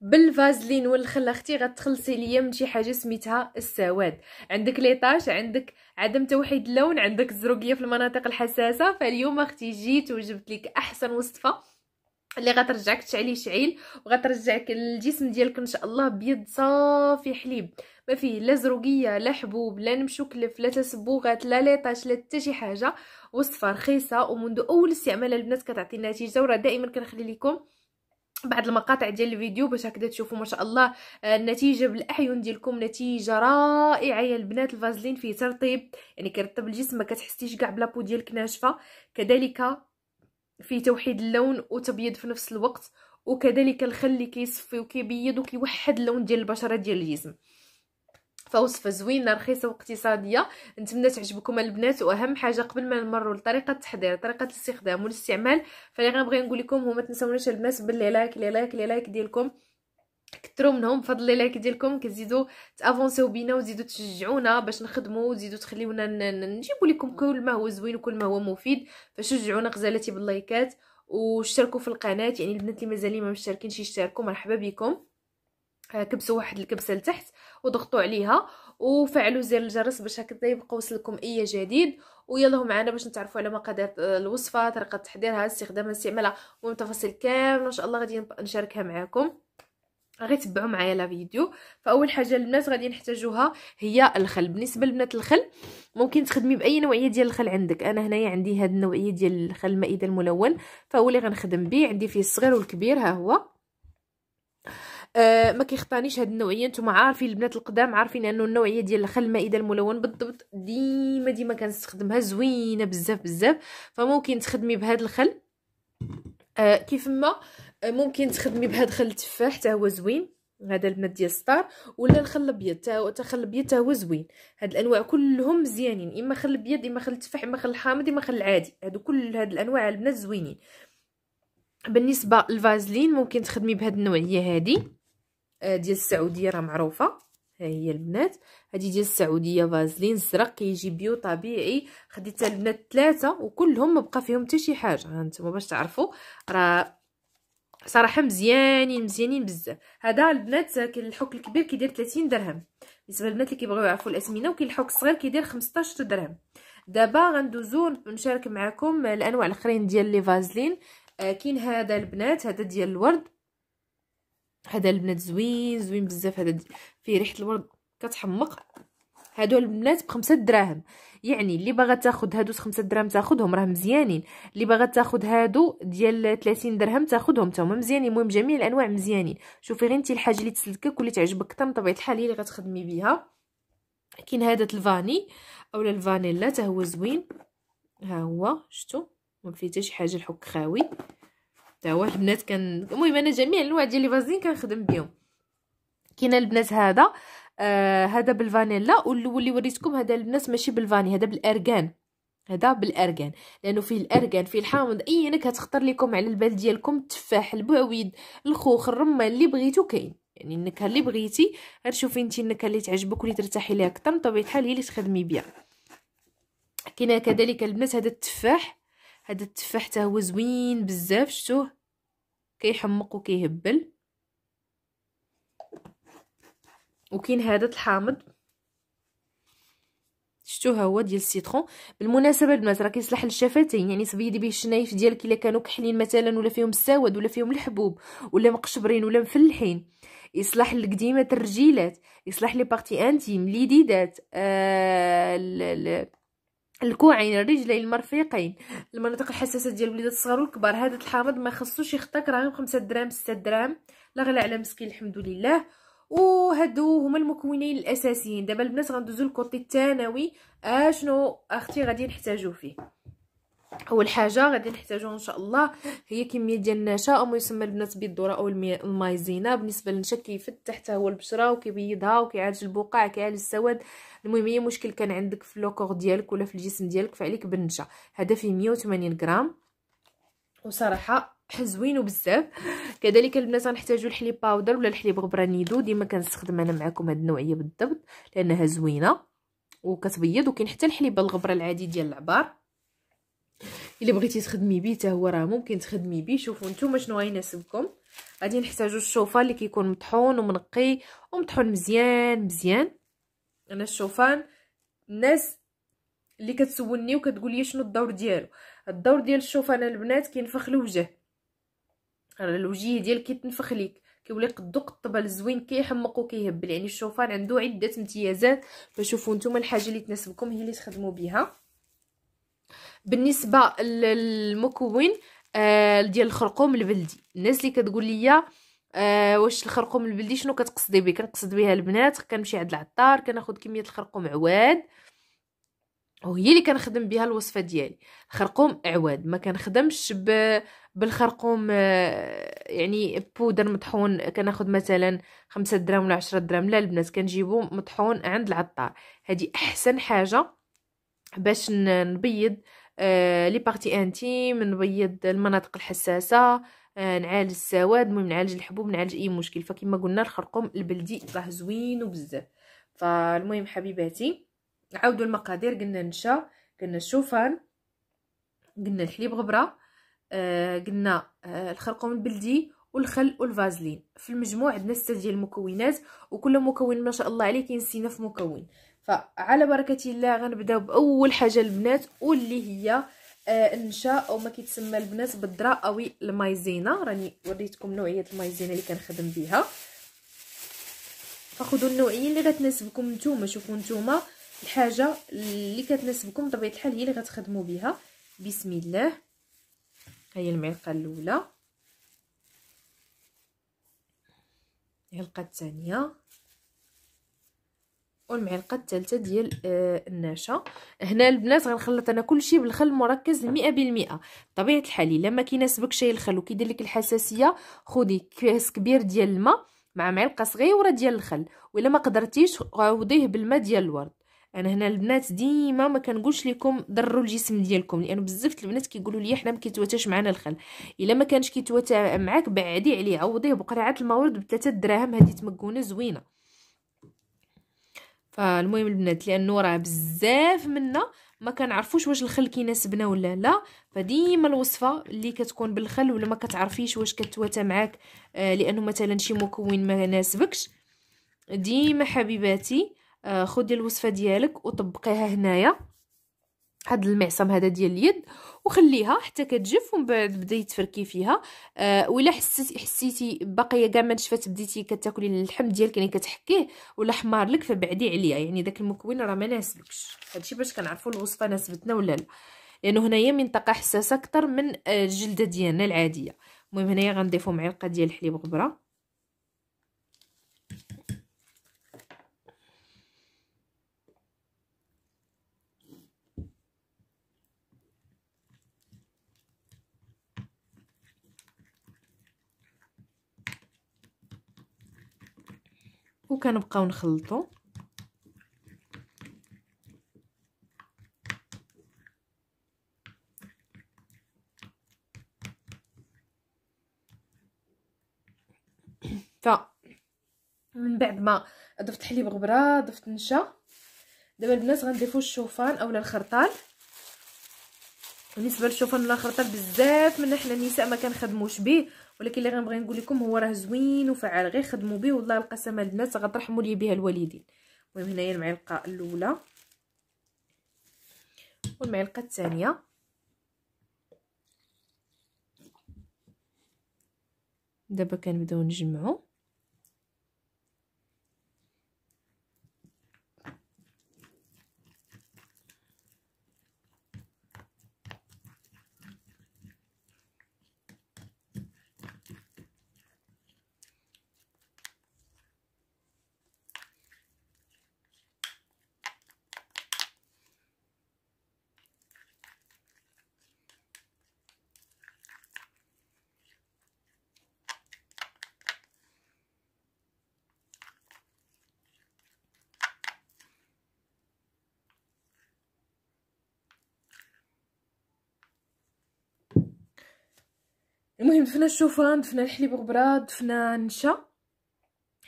بالفازلين والخل اختي غتخلصي ليا من شي حاجه سميتها السواد عندك ليطاش عندك عدم توحيد اللون عندك الزروقيه في المناطق الحساسه فاليوم اختي جيت وجبت لك احسن وصفه اللي غترجعك تشعلي شعيل وغترجعك الجسم ديالك ان شاء الله بيض صافي حليب ما فيه لا زروقيه لا حبوب لا نمشوكلف لا تسبوغات لا ليطاش لا حتى شي حاجه وصفه رخيصه ومنذ اول استعمال البنات كتعطي نتيجه وراه دائما كنخلي لكم بعض المقاطع ديال الفيديو باش هكذا تشوفوا ما شاء الله آه، النتيجه بالاعين ديالكم نتيجه رائعه يا البنات الفازلين فيه ترطيب يعني كيرطب الجسم ما كتحسيش كاع بلا بو ديالك ناشفه كذلك فيه توحيد اللون وتبيض في نفس الوقت وكذلك الخل اللي كيصفي وكيبيض وكيوحد اللون ديال البشره ديال الجسم فوصفه زوينه رخيصه واقتصاديه نتمنى تعجبكم البنات واهم حاجه قبل ما نمروا لطريقه التحضير طريقه الاستخدام والاستعمال فاللي غنبغي نقول لكم ما تنساوناش البنات باللي لايك لي لايك لي لايك ديالكم كثروا منهم بفضل لي لايك ديالكم كتزيدوا تافونسيو بينا وتزيدوا تشجعونا باش نخدموا وتزيدوا تخليونا نجيبوا لكم كل ما هو زوين وكل ما هو مفيد فشجعونا غزالتي باللايكات واشتركوا في القناه يعني البنات اللي مازالين ما مشتركينش يشتركوا مرحبا بكم آه، كبسوا واحد الكبسه لتحت وضغطوا عليها وفعلوا زر الجرس باش هكذا يبقى وصلكم اي جديد ويلا معنا باش نتعرفوا على مقادير الوصفه طريقه تحضيرها استخدامها استعمالها المهم تفاصيل كامله ان شاء الله غادي نشاركها معكم غير تبعوا معايا لا فيديو فاول حاجه البنات غادي نحتاجوها هي الخل بالنسبه لبنات الخل ممكن تخدمي باي نوعيه ديال الخل عندك انا هنايا عندي هاد النوعيه ديال الخل المائده الملون فهو اللي غنخدم به عندي فيه الصغير والكبير ها هو أه ما كيخطانيش هاد النوعيه نتوما عارفين البنات القدام عارفين انه النوعيه ديال الخل المائده الملون بالضبط ديما ديما كنستخدمها زوينه بزاف بزاف فممكن تخدمي بهاد الخل أه كيف ما آه، ممكن تخدمي بهاد خل التفاح حتى هو زوين هذا البنات ديال ستار ولا الخل الابيض حتى خل الابيض حتى هو زوين هاد الانواع كلهم مزيانين اما خل الابيض اما خل التفاح اما خل الحامض اما خل العادي هادو كل هاد الانواع البنات زوينين بالنسبه للفازلين ممكن تخدمي بهاد النوعيه هادي آه، ديال السعوديه راه معروفه ها هي البنات هذه ديال السعوديه فازلين زرق كيجي بيو طبيعي خديتها البنات ثلاثه وكلهم ما بقى فيهم حتى شي حاجه ها نتوما باش تعرفوا راه صراحه مزيانين مزيانين بزاف هذا البنات كاين الحك الكبير كيدير 30 درهم بالنسبه للبنات اللي كيبغيو يعرفوا الاسمنه وكاين الحك الصغير كيدير 15 درهم دابا غندوزو نشارك معكم الانواع الاخرين ديال لي فازلين آه، كاين هذا البنات هذا ديال الورد هذا البنات زوين زوين بزاف هذا فيه ريحه الورد كتحمق هادو البنات بخمسة دراهم يعني اللي باغا تاخد هادو خمسة دراهم تاخدهم راه مزيانين اللي باغا تاخد هادو ديال 30 درهم تاخدهم تا مزيانين المهم جميع الانواع مزيانين شوفي غير انت الحاجه اللي تسلكك واللي تعجبك اكثر طبيعه الحال هي اللي غتخدمي بها كاين هذا الفاني اولا الفانيلا تا هو زوين ها هو شفتو ما فيه حتى شي حاجه الحك خاوي حتى واحد البنات كان المهم انا جميع الانواع ديال لي فازلين كنخدم بهم كاين البنات هذا آه هذا بالفانيلا واللي وريتكم هذا البنات ماشي بالفاني هذا بالارغان هذا بالارغان لانه فيه الارغان فيه الحامض اي نكهه تخطر لكم على البال ديالكم التفاح البعويد الخوخ الرمان اللي بغيتو كاين يعني النكهه اللي بغيتي غير شوفي انت النكهه اللي تعجبك واللي ترتاحي ليها اكثر بطبيعه الحال هي اللي تخدمي بها كاينه كذلك البنات هذا التفاح هذا التفاح حتى هو زوين بزاف شتوه كيحمق وكيهبل وكاين هذا الحامض شتوه هو ديال السيترون بالمناسبه البنات راه كيصلح للشفتين يعني تبيدي به الشنايف ديالك الا كانوا كحلين مثلا ولا فيهم السواد ولا فيهم الحبوب ولا مقشبرين ولا مفلحين يصلح لقديمه الرجيلات يصلح لي بارتي انتيم ليديدات آه الكوعين يعني الرجلين المرفقين المناطق الحساسه ديال الوليدات الصغار والكبار هذا الحامض ما خصوش يخطاك راه غير 5 دراهم 6 دراهم لا غلا على مسكين الحمد لله وهادو هما المكونين الاساسيين دابا البنات غندوزو للكوطي الثانوي اشنو آه، آه، اختي غادي نحتاجو فيه اول حاجه غادي نحتاجو ان شاء الله هي كميه ديال النشا او ما يسمى البنات بالذره او المايزينا بالنسبه للنشا كيفتح حتى هو البشره وكيبيضها وكيعالج البقع كيعالج السواد المهم هي مشكل كان عندك في لوكور ديالك ولا في الجسم ديالك فعليك بالنشا هذا فيه 180 غرام وصراحه حزوين بزاف كذلك البنات غنحتاجو الحليب باودر ولا الحليب غبره نيدو ديما كنستخدم انا معكم هذه النوعيه بالضبط لانها زوينه وكتبيض وكاين حتى الحليب الغبره العادي ديال العبار الا بغيتي تخدمي به حتى هو راه ممكن تخدمي به شوفوا نتوما شنو غيناسبكم غادي نحتاجو الشوفان اللي كيكون مطحون ومنقي ومطحون مزيان مزيان انا الشوفان الناس اللي كتسولني وكتقول لي شنو الدور ديالو الدور ديال الشوفان البنات كينفخ الوجه راه الوجه ديالك كيتنفخ ليك كيولي قدو قطبل زوين كيحمق وكيهبل يعني الشوفان عنده عده امتيازات فشوفوا نتوما الحاجه اللي تناسبكم هي اللي تخدموا بها بالنسبه للمكون آه ديال الخرقوم البلدي الناس اللي كتقول لي آه واش الخرقوم البلدي شنو كتقصدي به كنقصد بها البنات كنمشي عند العطار كناخذ كميه الخرقوم عواد وهي اللي كنخدم بها الوصفه ديالي خرقوم عواد ما كنخدمش بالخرقوم آه، يعني بودر مطحون كناخذ مثلا خمسة دراهم ولا عشرة دراهم لا البنات كنجيبو مطحون عند العطار هذه احسن حاجه باش نبيض آه لي بارتي انتيم نبيض المناطق الحساسه آه نعالج السواد المهم نعالج الحبوب نعالج اي مشكل فكما قلنا الخرقوم البلدي راه زوين وبزاف فالمهم حبيباتي نعاودوا المقادير قلنا النشا قلنا الشوفان قلنا الحليب غبره آه قلنا آه الخرقوم البلدي والخل والفازلين في المجموع عندنا سته ديال المكونات وكل مكون ما شاء الله عليه كينسينا في مكون فعلى بركه الله غنبداو باول حاجه البنات واللي هي آه، النشا او ما كيتسمى البنات بالدراءوي المايزينا راني وريتكم نوعيه المايزينا اللي كنخدم بها فخذوا النوعيه اللي غتناسبكم نتوما شوفوا نتوما الحاجه اللي كتناسبكم بطبيعه الحال هي اللي غتخدموا بها بسم الله هي المعلقه الاولى المعلقه الثانيه والمعلقه الثالثه ديال آه النشا هنا البنات غنخلط انا كلشي بالخل مركز 100% بطبيعه الحال الا ما كيناسبك شي الخل وكيدير لك الحساسيه خدي كاس كبير ديال الماء مع معلقه صغيره ديال الخل ولا ما قدرتيش عوضيه بالماء ديال الورد انا هنا البنات ديما ما كنقولش لكم ضروا الجسم ديالكم لانه يعني بزاف البنات كيقولوا لي حنا ما كيتواتاش معنا الخل الا ما كانش كيتواتا معاك بعدي عليه عوضيه بقرعه الماء ورد بثلاثه دراهم هذه تمكونه زوينه فالمهم البنات لانه راه بزاف منا ما كنعرفوش واش الخل كيناسبنا ولا لا فديما الوصفه اللي كتكون بالخل ولا ما كتعرفيش واش كتواتى معاك آه لانه مثلا شي مكون ما ناسبكش ديما حبيباتي آه خدي الوصفه ديالك وطبقيها هنايا هاد المعصم هذا ديال اليد وخليها حتى كتجف ومن بعد بداي تفركي فيها أه ولا حسيتي حسيتي باقيه كاع ما نشفات بديتي كتاكلي اللحم ديالك يعني كتحكيه ولا حمار لك فبعدي عليا يعني داك المكون راه ما ناسبكش هادشي باش كنعرفوا الوصفه ناسبتنا ولا لا لانه يعني هنايا منطقه حساسه اكثر من آه، الجلده ديالنا العاديه المهم هنايا غنضيفو معلقه ديال الحليب غبره وكنبقاو نخلطو ف من بعد ما ضفت حليب غبره ضفت نشا دابا البنات غنضيفو الشوفان اولا الخرطال بالنسبه للشوفان ولا خرطه طيب بزاف من حنا النساء ما كنخدموش به ولكن اللي غنبغي نقول لكم هو راه زوين وفعال غير خدموا به والله القسم البنات غترحموا لي بها الوالدين المهم هنايا المعلقه الاولى والمعلقه الثانيه دابا كنبداو نجمعو المهم دفنا الشوفان دفنا الحليب غبرات دفنا النشا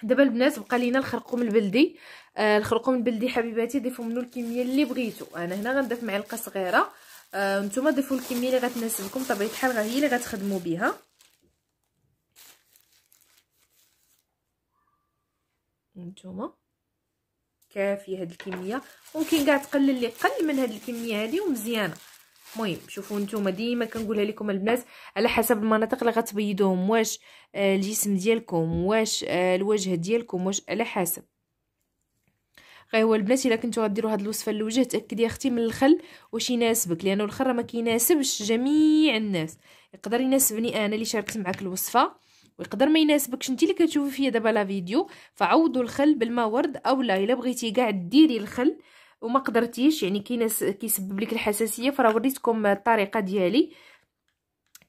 دابا البنات بقى لينا الخرقوم البلدي آه الخرقوم البلدي حبيباتي ضيفوا منه الكميه اللي بغيتو انا هنا غنضيف معلقه صغيره آه نتوما ضيفوا الكميه اللي غتناسبكم طبيعه الحال هي اللي غتخدموا بها نتوما كافيه هاد الكميه ممكن كاع تقلل لي قل من هاد الكميه هادي ومزيانه مهم شوفوا نتوما ديما كنقولها لكم البنات على حسب المناطق اللي غتبيضوهم واش آه، الجسم ديالكم واش آه، الوجه ديالكم واش على حسب غير هو البنات الا كنتو غديروا هذه الوصفه للوجه تاكدي اختي من الخل واش يناسبك لانه الخل ما كيناسبش جميع الناس يقدر يناسبني انا اللي شاركت معك الوصفه ويقدر ما يناسبكش انت اللي كتشوفي فيا دابا لا فيديو فعوضوا الخل بالماء ورد اولا الا بغيتي كاع ديري الخل وما قدرتيش يعني كاين ناس كيسبب لك الحساسيه فراه وريتكم الطريقه ديالي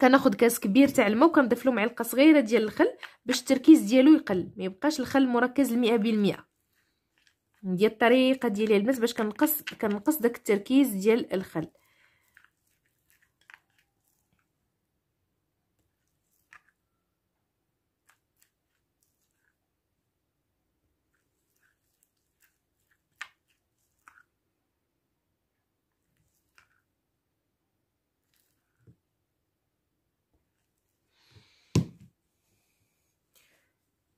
كناخذ كاس كبير تاع الماء وكنضيف له معلقه صغيره ديال الخل باش التركيز ديالو يقل ما يبقاش الخل مركز 100% ديال الطريقه ديالي البنات باش كنقص كنقص داك التركيز ديال الخل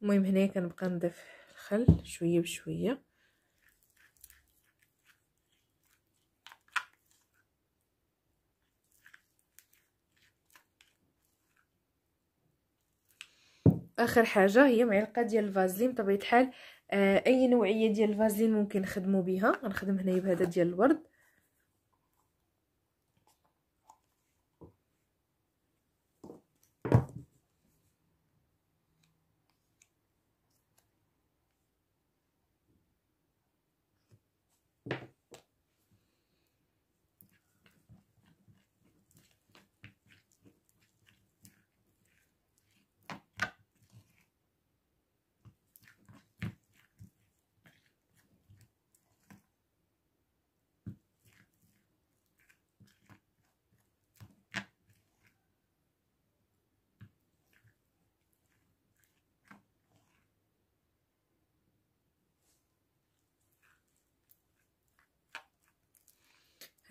المهم هنايا كنبقى نضيف الخل شويه بشويه اخر حاجه هي معلقه ديال الفازلين بطبيعه الحال آه اي نوعيه ديال الفازلين ممكن نخدموا بها غنخدم هنايا بهذا ديال الورد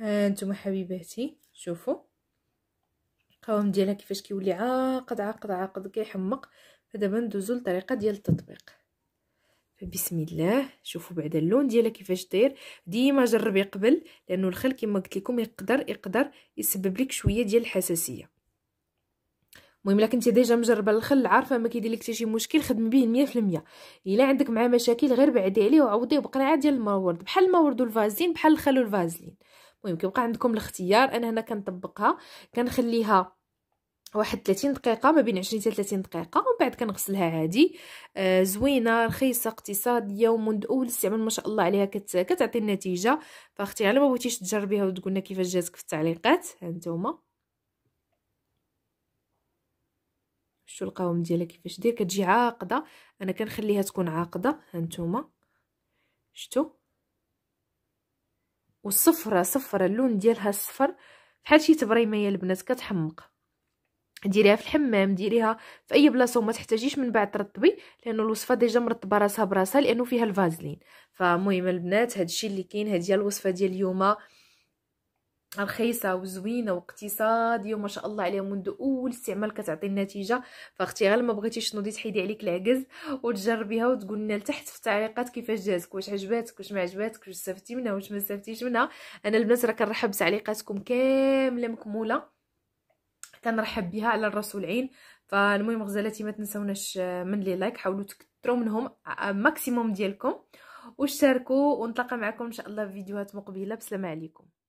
هانتوما آه، حبيباتي شوفوا القوام ديالها كيفاش كيولي عاقد عاقد عاقد كيحمق فدابا ندوزو لطريقه ديال التطبيق فبسم الله شوفوا بعدا اللون ديالها كيفاش داير ديما جربي قبل لانه الخل كما قلت لكم يقدر يقدر يسبب لك شويه ديال الحساسيه المهم الا كنتي ديجا مجربه الخل عارفه ما كيدير لك حتى شي مشكل خدمي به 100% الا عندك معاه مشاكل غير بعدي عليه وعوضيه بقرعه ديال المورد بحال المورد والفازلين بحال الخل والفازلين المهم كيبقى عندكم الاختيار انا هنا كنطبقها كنخليها واحد 30 دقيقه ما بين 20 حتى 30 دقيقه ومن بعد كنغسلها عادي آه زوينه رخيصه اقتصاديه ومنذ اول استعمال ما شاء الله عليها كت... كتعطي النتيجه فاختي على ما بغيتيش تجربيها وتقولنا كيفاش جاتك في التعليقات هانتوما شو القوام ديالها كيفاش دير كتجي عاقده انا كنخليها تكون عاقده هانتوما شفتوا والصفرة صفرة اللون ديالها صفر بحال شي يا البنات كتحمق ديريها في الحمام ديريها في اي بلاصه وما تحتاجيش من بعد ترطبي لانه الوصفه ديجا مرطبه راسها براسها لانه فيها الفازلين فمهم البنات الشيء اللي كاين هذه هي الوصفه ديال اليوم رخيصه وزوينه واقتصاديه وما شاء الله عليها منذ اول استعمال كتعطي النتيجه فاختي غير ما بغيتيش تنوضي تحيدي عليك العجز وتجربيها وتقول لنا لتحت في التعليقات كيفاش جاتك واش عجباتك واش ما عجباتك واش استفدتي منها واش ما استفدتيش منها انا البنات راه كنرحب بتعليقاتكم كامله مكموله كنرحب بها على الراس والعين فالمهم غزالاتي ما تنساوناش آه، من لي لايك حاولوا تكثروا منهم ماكسيموم آه، ديالكم واشتركوا ونتلاقى معكم ان شاء الله في فيديوهات مقبله بسلام عليكم